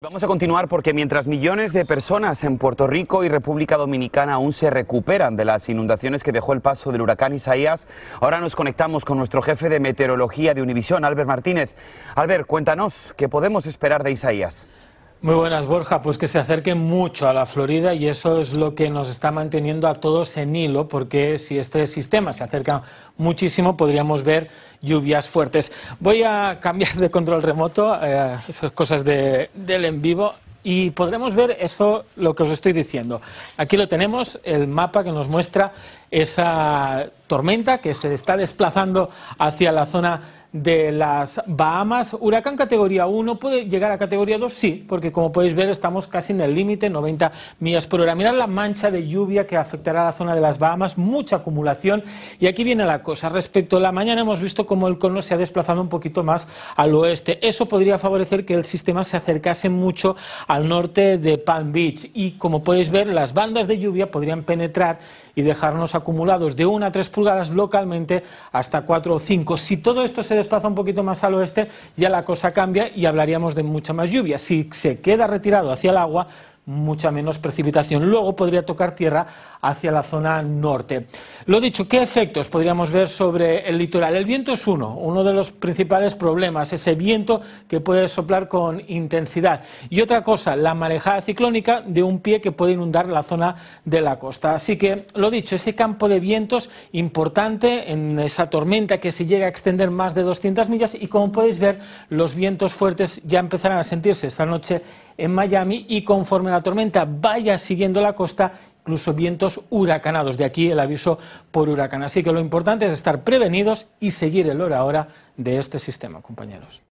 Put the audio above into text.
Vamos a continuar porque mientras millones de personas en Puerto Rico y República Dominicana aún se recuperan de las inundaciones que dejó el paso del huracán Isaías, ahora nos conectamos con nuestro jefe de meteorología de Univisión, Albert Martínez. Albert, cuéntanos, ¿qué podemos esperar de Isaías? Muy buenas, Borja. Pues que se acerquen mucho a la Florida y eso es lo que nos está manteniendo a todos en hilo, porque si este sistema se acerca muchísimo, podríamos ver lluvias fuertes. Voy a cambiar de control remoto, eh, esas cosas del en vivo, y podremos ver eso, lo que os estoy diciendo. Aquí lo tenemos, el mapa que nos muestra esa tormenta que se está desplazando hacia la zona de las Bahamas. Huracán categoría 1, ¿puede llegar a categoría 2? Sí, porque como podéis ver estamos casi en el límite, 90 millas por hora. Mirad la mancha de lluvia que afectará a la zona de las Bahamas, mucha acumulación. Y aquí viene la cosa. Respecto a la mañana hemos visto cómo el cono se ha desplazado un poquito más al oeste. Eso podría favorecer que el sistema se acercase mucho al norte de Palm Beach. Y como podéis ver, las bandas de lluvia podrían penetrar y dejarnos acumulados de 1 a 3 pulgadas localmente hasta 4 o 5. Si todo esto se desplaza un poquito más al oeste, ya la cosa cambia y hablaríamos de mucha más lluvia. Si se queda retirado hacia el agua, mucha menos precipitación. Luego podría tocar tierra hacia la zona norte. Lo dicho, ¿qué efectos podríamos ver sobre el litoral? El viento es uno, uno de los principales problemas, ese viento que puede soplar con intensidad. Y otra cosa, la marejada ciclónica de un pie que puede inundar la zona de la costa. Así que, lo dicho, ese campo de vientos importante en esa tormenta que se llega a extender más de 200 millas y como podéis ver, los vientos fuertes ya empezarán a sentirse esta noche en Miami y conforme la tormenta vaya siguiendo la costa, incluso vientos huracanados. De aquí el aviso por huracán. Así que lo importante es estar prevenidos y seguir el hora a hora de este sistema, compañeros.